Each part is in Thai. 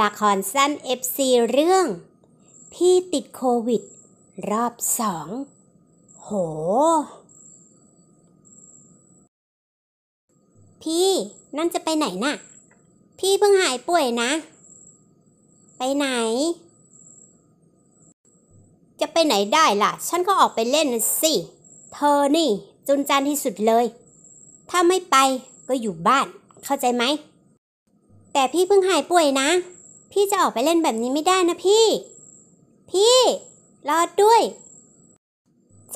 ละครสั้น FC เรื่อง พี่ติดโควิด รอบสอง โห พี่นั่นจะไปไหนนะ่ะ พี่เพิ่งหายป่วยนะ ไปไหน จะไปไหนได้ล่ะ ฉันก็ออกไปเล่นสิ เธอนี่ จุนจานที่สุดเลย ถ้าไม่ไปก็อยู่บ้าน เข้าใจไหม แต่พี่เพิ่งหายป่วยนะพี่จะออกไปเล่นแบบนี้ไม่ได้นะพี่ พี่รอดด้วย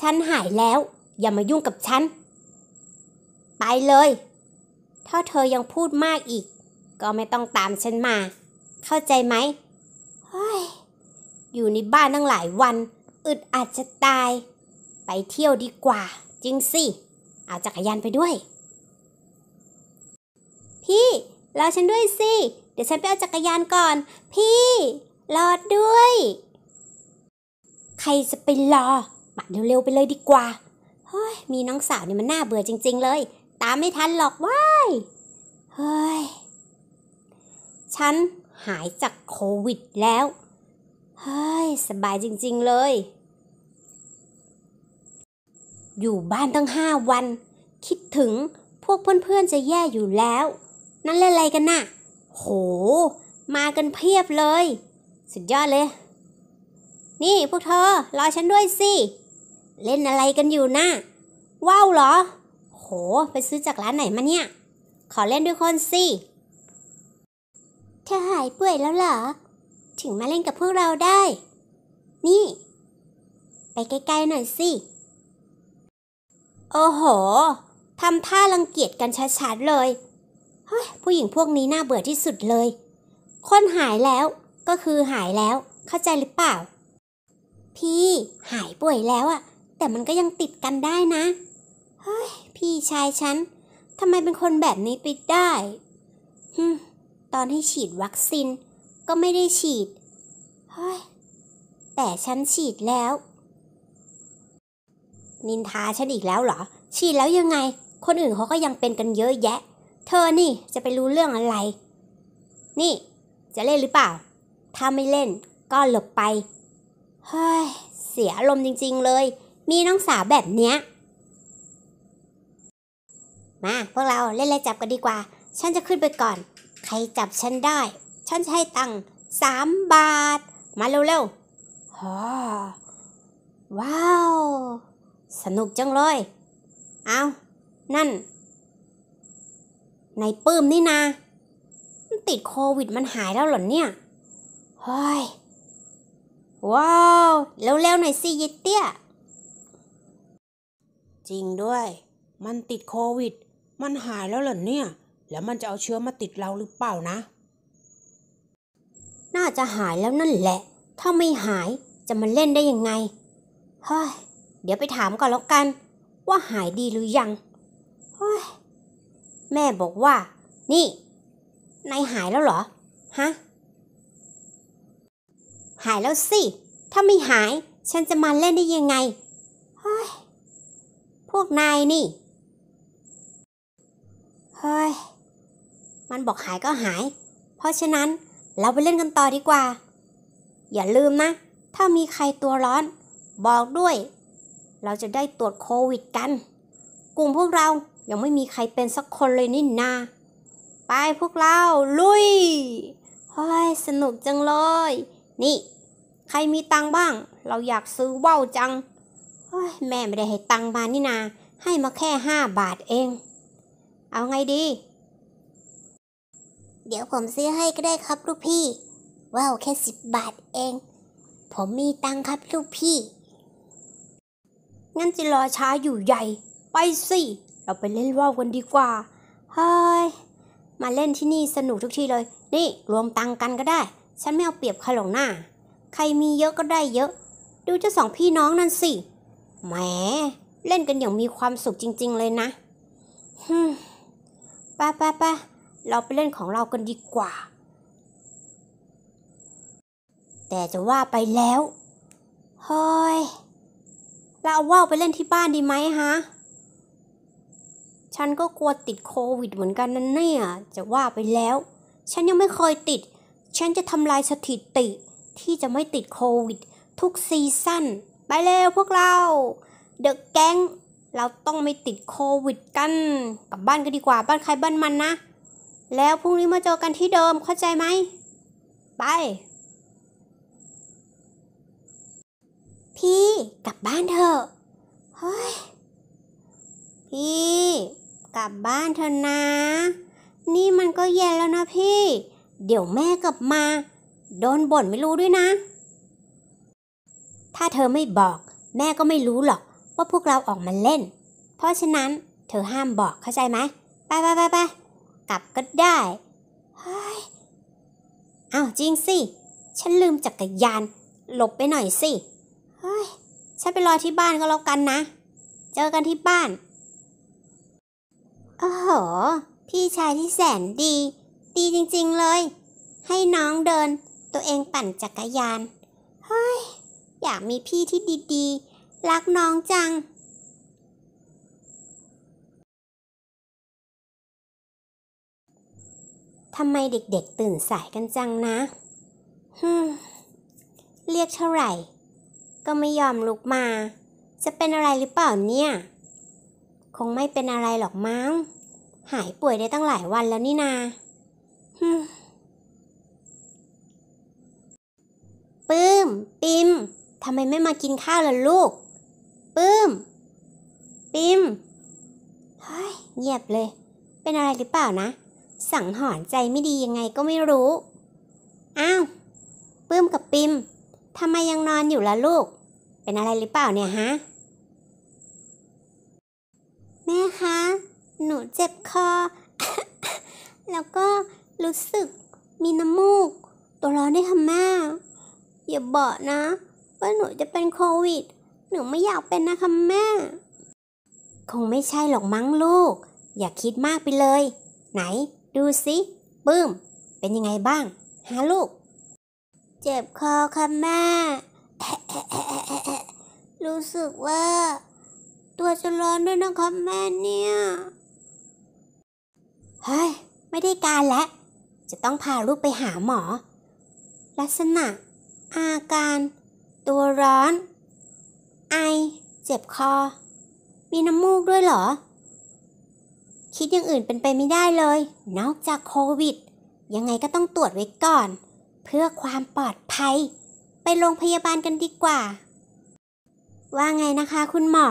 ฉันหายแล้วอย่ามายุ่งกับฉัน ไปเลย ถ้าเธอยังพูดมากอีก ก็ไม่ต้องตามฉันมา เข้าใจไหมเฮ้ยอยู่ในบ้านตั้งหลายวัน อึดอัดจะตาย ไปเที่ยวดีกว่าจริงสิ เอาจักรยานไปด้วย พี่รอฉันด้วยสิเดี๋ยวฉันไปเอาจักรยานก่อน พี่ รอดด้วย ใครจะไปรอมาเร็วๆไปเลยดีกว่า เฮ้ย มีน้องสาวเนี่ยมันน่าเบื่อจริงๆเลย ตามไม่ทันหรอกว้าย เฮ้ย ฉันหายจากโควิดแล้ว เฮ้ย สบายจริงๆเลย อยู่บ้านตั้งห้าวัน คิดถึงพวกเพื่อนๆจะแย่อยู่แล้ว นั่นเล่นอะไรกันนะ่ะโห มากันเพียบเลย สุดยอดเลย นี่พวกเธอ รอฉันด้วยสิ เล่นอะไรกันอยู่นะ่ะว้าวเหรอ โห ไปซื้อจากร้านไหนมาเนี่ย ขอเล่นด้วยคนสิ เธอหายป่วยแล้วเหรอ ถึงมาเล่นกับพวกเราได้ นี่ ไปใกล้ๆหน่อยสิ โอ้โห ทำท่ารังเกียจกันชัดๆเลยเฮ้ยผู้หญิงพวกนี้น่าเบื่อที่สุดเลย คนหายแล้ว ก็คือหายแล้ว เข้าใจหรือเปล่า พี่ หายป่วยแล้วอะแต่มันก็ยังติดกันได้นะเฮ้ยพี่ชายฉันทำไมเป็นคนแบบนี้ไปได้ฮึตอนให้ฉีดวัคซีนก็ไม่ได้ฉีดเฮ้ย แต่ฉันฉีดแล้ว นินทาฉันอีกแล้วเหรอ ฉีดแล้วยังไง คนอื่นเขาก็ยังเป็นกันเยอะแยะเธอนี่จะไปรู้เรื่องอะไร นี่จะเล่นหรือเปล่า ถ้าไม่เล่นก็หลบไป เฮ้ย เสียอารมณ์จริง ๆ เลย มีน้องสาวแบบเนี้ย มา พวกเราเล่นเลไจับกันดีกว่า ฉันจะขึ้นไปก่อน ใครจับฉันได้ ฉันจะให้ตังค์สามบาท มาเร็วๆฮอว้าว สนุกจังเลย เอา นั่นนายปื้มนี่นะ มันติดโควิดมันหายแล้วเหรอเนี่ย เฮ้ย ว้าวแล้วๆหน่อยสิยิเตี้ย จริงด้วย มันติดโควิด มันหายแล้วเหรอเนี่ย แล้วมันจะเอาเชื้อมาติดเราหรือเปล่านะ น่าจะหายแล้วนั่นแหละ ถ้าไม่หายจะมาเล่นได้ยังไง เฮ้ย เดี๋ยวไปถามก่อนแล้วกัน ว่าหายดีหรือยัง เฮ้ยแม่บอกว่า นี่ นายหายแล้วเหรอ ฮะ หายแล้วสิ ถ้าไม่หาย ฉันจะมาเล่นได้ยังไง เฮ้ย พวกนายนี่ เฮ้ย มันบอกหายก็หาย เพราะฉะนั้นเราไปเล่นกันต่อดีกว่า อย่าลืมนะ ถ้ามีใครตัวร้อน บอกด้วย เราจะได้ตรวจโควิด กัน กลุ่มพวกเรายังไม่มีใครเป็นสักคนเลยนี่นา ไปพวกเราลุย เฮ้ย สนุกจังเลย นี่ ใครมีตังบ้าง เราอยากซื้อว่าวจัง เฮ้ยแม่ไม่ได้ให้ตังมานี่นา ให้มาแค่ห้าบาทเอง เอาไงดี เดี๋ยวผมซื้อให้ก็ได้ครับลูกพี่ว้าวแค่สิบบาทเอง ผมมีตังครับลูกพี่ งั้นจะรอช้าอยู่ใหญ่ ไปสิเราไปเล่นว่าวกันดีกว่าเฮ้ย มาเล่นที่นี่สนุกทุกทีเลย นี่ รวมตังกันก็ได้ ฉันไม่เอาเปรียบใครหรอกหน้าใครมีเยอะก็ได้เยอะ ดูเจ้าสองพี่น้องนั่นสิ แหม เล่นกันอย่างมีความสุขจริงๆเลยนะ ฮึป้าป้าป้าเราไปเล่นของเรากันดีกว่า แต่จะว่าไปแล้วเฮ้ยเราเอาว่าวไปเล่นที่บ้านดีไหมฮะฉันก็กลัวติดโควิดเหมือนกันนั่นเนี่ย จะว่าไปแล้ว ฉันยังไม่เคยติด ฉันจะทำลายสถิติที่จะไม่ติดโควิด ทุกซีซั่นไปเร็วพวกเรา เดอะแก๊งเราต้องไม่ติดโควิดกัน กลับบ้านกันดีกว่าบ้านใครบ้านมันนะ แล้วพรุ่งนี้มาเจอกันที่เดิมเข้าใจไหมไป พี่ กลับบ้านเถอะเฮ้ยพี่กลับบ้านเถอะนะ นี่มันก็เย็นแล้วนะพี่ เดี๋ยวแม่กลับมา โดนบ่นไม่รู้ด้วยนะ ถ้าเธอไม่บอก แม่ก็ไม่รู้หรอก ว่าพวกเราออกมาเล่น เพราะฉะนั้นเธอห้ามบอกเข้าใจไหมไปไปไปไป กลับก็ได้ เฮ้ยอ้าวจริงสิ ฉันลืมจักรยานหลบไปหน่อยสิ เฮ้ย ฉันไปรอที่บ้านก็แล้วกันนะ เจอกันที่บ้านโอ้โห พี่ชายที่แสนดี ดีจริง ๆเลย ให้น้องเดิน ตัวเองปั่นจักรยาน เฮ้ย อยากมีพี่ที่ดี ๆ รักน้องจัง ทำไมเด็ก ๆตื่นสายกันจังนะฮึเรียกเท่าไหร่ ก็ไม่ยอมลุกมา จะเป็นอะไรหรือเปล่าเนี่ยคงไม่เป็นอะไรหรอกมั้ง หายป่วยได้ตั้งหลายวันแล้วนี่นา ปื้มปิมทำไมไม่มากินข้าวล่ะลูก ปื้มปิมเฮ้ยเงียบเลย เป็นอะไรหรือเปล่านะ สั่งหอนใจไม่ดียังไงก็ไม่รู้ อ้าวปื้มกับปิมทำไมยังนอนอยู่ล่ะลูก เป็นอะไรหรือเปล่าเนี่ย ฮะคะหนูเจ็บคอ แล้วก็รู้สึกมีน้ำมูก ตัวร้อนด้วยค่ะแม่ อย่าบอกนะว่าหนูจะเป็นโควิด หนูไม่อยากเป็นนะคะแม่ คงไม่ใช่หรอกมั้งลูก อย่าคิดมากไปเลย ไหนดูสิปื้ม เป็นยังไงบ้างฮะลูก เจ็บคอค่ะแม่ รู้สึกว่าตัวจะร้อนด้วยนะครับแม่เนี่ย เฮ้ยไม่ได้การแล้วจะต้องพาลูกไปหาหมอ ลักษณะ อาการ ตัวร้อน ไอ เจ็บคอ มีน้ำมูกด้วยเหรอ คิดอย่างอื่นเป็นไปไม่ได้เลย นอกจากโควิด ยังไงก็ต้องตรวจไว้ก่อน เพื่อความปลอดภัย ไปโรงพยาบาลกันดีกว่า ว่าไงนะคะคุณหมอ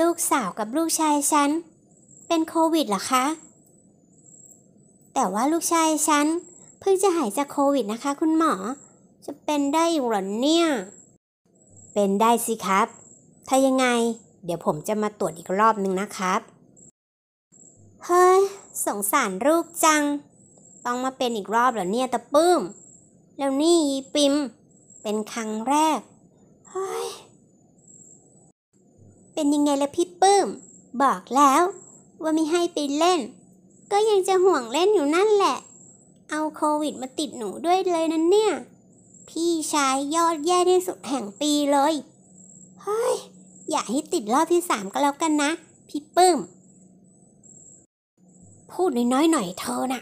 ลูกสาวกับลูกชายฉัน เป็นโควิดเหรอคะ แต่ว่าลูกชายฉันเพิ่งจะหายจากโควิดนะคะคุณหมอ จะเป็นได้อีกหรอเนี่ย เป็นได้สิครับ ถ้ายังไงเดี๋ยวผมจะมาตรวจอีกรอบนึงนะครับเฮ้ยสงสารลูกจัง ต้องมาเป็นอีกรอบเหรอเนี่ยตะปื้ม แล้วนี่ปิมเป็นครั้งแรกเฮ้ยเป็นยังไงล่ะพี่ปื้ม บอกแล้ว ว่าไม่ให้ไปเล่น ก็ยังจะห่วงเล่นอยู่นั่นแหละ เอาโควิดมาติดหนูด้วยเลยนั่นเนี่ย พี่ชายยอดแย่ที่สุดแห่งปีเลยเฮ้ยอย่าให้ติดรอบที่สามก็แล้วกันนะ พี่ปื้ม พูดน้อยๆหน่อยเธอนะ่ะ